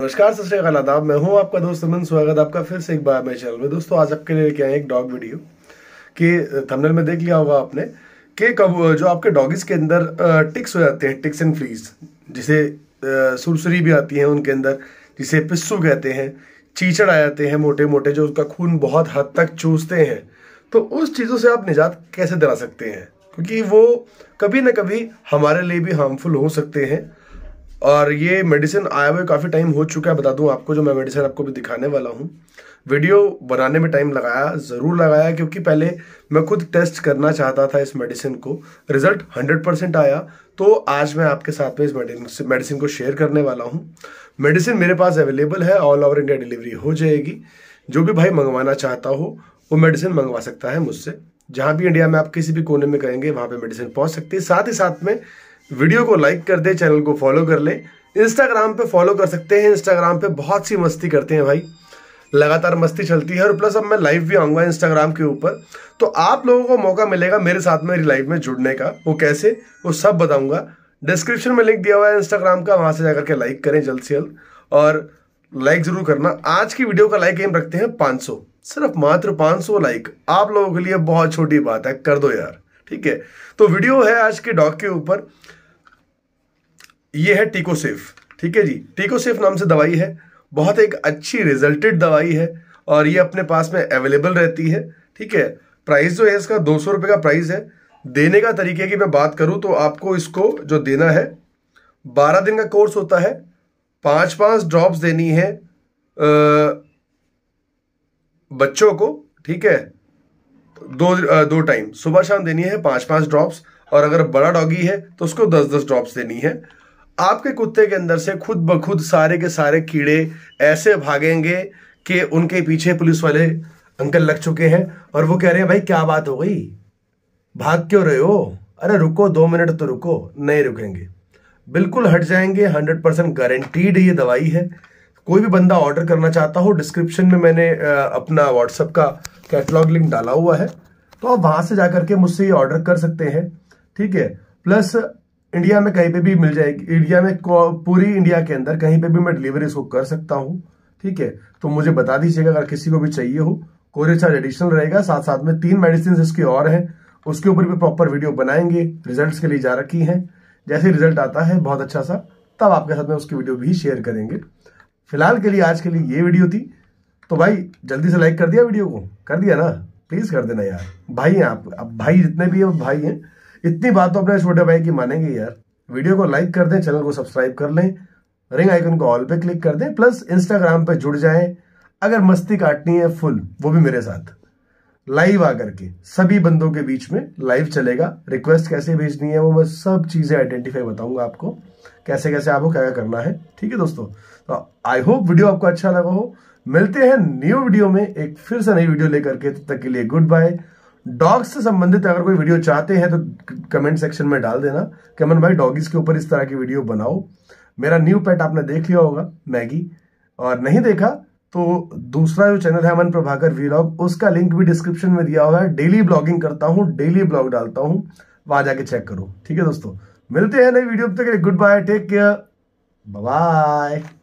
नमस्कार सत आदाब मैं हूं आपका दोस्त अमन स्वागत आपका फिर से एक बार मेरे चैनल में दोस्तों आज आपके लिए लेके आए एक डॉग वीडियो कि थंबनेल में देख लिया होगा आपने कि कब जो आपके डॉगिस के अंदर टिक्स हो जाते हैं टिक्स एंड फ्लीज जिसे सुरसुरी भी आती है उनके अंदर जिसे पिस्सू कहते हैं चीचड़ आ जाते हैं मोटे मोटे जो उसका खून बहुत हद तक चूसते हैं तो उस चीज़ों से आप निजात कैसे दिला सकते हैं क्योंकि वो कभी ना कभी हमारे लिए भी हार्मफुल हो सकते हैं और ये मेडिसिन आया हुए काफ़ी टाइम हो चुका है बता दूं आपको जो मैं मेडिसिन आपको भी दिखाने वाला हूँ वीडियो बनाने में टाइम लगाया ज़रूर लगाया क्योंकि पहले मैं खुद टेस्ट करना चाहता था इस मेडिसिन को रिज़ल्ट 100 परसेंट आया तो आज मैं आपके साथ में इस मेडिसिन को शेयर करने वाला हूँ मेडिसिन मेरे पास अवेलेबल है ऑल ओवर इंडिया डिलीवरी हो जाएगी जो भी भाई मंगवाना चाहता हो वो मेडिसिन मंगवा सकता है मुझसे जहाँ भी इंडिया में आप किसी भी कोने में कहेंगे वहाँ पर मेडिसिन पहुँच सकती है साथ ही साथ में वीडियो को लाइक कर दे चैनल को फॉलो कर ले इंस्टाग्राम पे फॉलो कर सकते हैं इंस्टाग्राम पे बहुत सी मस्ती करते हैं भाई लगातार मस्ती चलती है और प्लस अब मैं लाइव भी आऊँगा इंस्टाग्राम के ऊपर तो आप लोगों को मौका मिलेगा मेरे साथ मेरी लाइव में जुड़ने का वो कैसे वो सब बताऊँगा डिस्क्रिप्शन में लिंक दिया हुआ है इंस्टाग्राम का वहाँ से जाकर के लाइक करें जल्द से जल्द और लाइक ज़रूर करना आज की वीडियो का लाइक एम रखते हैं 500 सिर्फ मात्र 500 लाइक आप लोगों के लिए बहुत छोटी बात है कर दो यार ठीक है तो वीडियो है आज के डॉग के ऊपर ये है टीकोसेफ ठीक है जी टीकोसेफ नाम से दवाई है बहुत एक अच्छी रिजल्टेड दवाई है और ये अपने पास में अवेलेबल रहती है ठीक है प्राइस जो है इसका दो सौ का प्राइस है देने का तरीके की मैं बात करूँ तो आपको इसको जो देना है बारह दिन का कोर्स होता है पाँच पाँच ड्रॉप्स देनी है बच्चों को ठीक है दो दो टाइम सुबह शाम देनी है पांच पांच ड्रॉप्स और अगर बड़ा डॉगी है तो उसको दस दस ड्रॉप्स देनी है आपके कुत्ते के अंदर से खुद ब खुद सारे के सारे कीड़े ऐसे भागेंगे कि उनके पीछे पुलिस वाले अंकल लग चुके हैं और वो कह रहे हैं भाई क्या बात हो गई भाग क्यों रहे हो अरे रुको दो मिनट तो रुको नहीं रुकेंगे बिल्कुल हट जाएंगे हंड्रेड परसेंट गारंटीड ये दवाई है कोई भी बंदा ऑर्डर करना चाहता हो डिस्क्रिप्शन में मैंने अपना व्हाट्सअप का कैटलॉग लिंक डाला हुआ है तो आप वहां से जाकर के मुझसे ये ऑर्डर कर सकते हैं ठीक है प्लस इंडिया में कहीं पे भी मिल जाएगी इंडिया में पूरी इंडिया के अंदर कहीं पे भी मैं डिलीवरी इसको कर सकता हूँ ठीक है तो मुझे बता दीजिएगा अगर किसी को भी चाहिए हो कोरियर चार्ज एडिशनल रहेगा साथ साथ में तीन मेडिसिन इसके और हैं उसके ऊपर भी प्रॉपर वीडियो बनाएंगे रिजल्ट के लिए जा रखी है जैसे रिजल्ट आता है बहुत अच्छा सा तब आपके साथ में उसकी वीडियो भी शेयर करेंगे फिलहाल के लिए आज के लिए ये वीडियो थी तो भाई जल्दी से लाइक कर दिया वीडियो को कर दिया ना प्लीज़ कर देना यार भाई हैं आप अब भाई जितने भी हैं भाई हैं इतनी बात तो अपने छोटे भाई की मानेंगे यार वीडियो को लाइक कर दें चैनल को सब्सक्राइब कर लें रिंग आइकन को ऑल पे क्लिक कर दें प्लस इंस्टाग्राम पे जुड़ जाएं अगर मस्ती काटनी है फुल वो भी मेरे साथ लाइव आकर के सभी बंदों के बीच में लाइव चलेगा रिक्वेस्ट कैसे भेजनी है वो मैं सब चीज़ें आइडेंटिफाई बताऊंगा आपको कैसे कैसे आपको क्या क्या करना है ठीक है दोस्तों तो आई होप वीडियो आपको अच्छा लगा हो मिलते हैं न्यू वीडियो में एक फिर से नई वीडियो लेकर के तब तक के लिए गुड बाय डॉग्स से संबंधित अगर कोई वीडियो चाहते हैं तो कमेंट सेक्शन में डाल देना कि अमन भाई डॉगीज के ऊपर इस तरह की वीडियो बनाओ मेरा न्यू पेट आपने देख लिया होगा मैगी और नहीं देखा तो दूसरा जो चैनल है अमन प्रभाकर वीलॉग उसका लिंक भी डिस्क्रिप्शन में दिया हुआ है डेली ब्लॉगिंग करता हूँ डेली ब्लॉग डालता हूँ वहां जाके चेक करो ठीक है दोस्तों मिलते हैं नई वीडियो तक good bye take care bye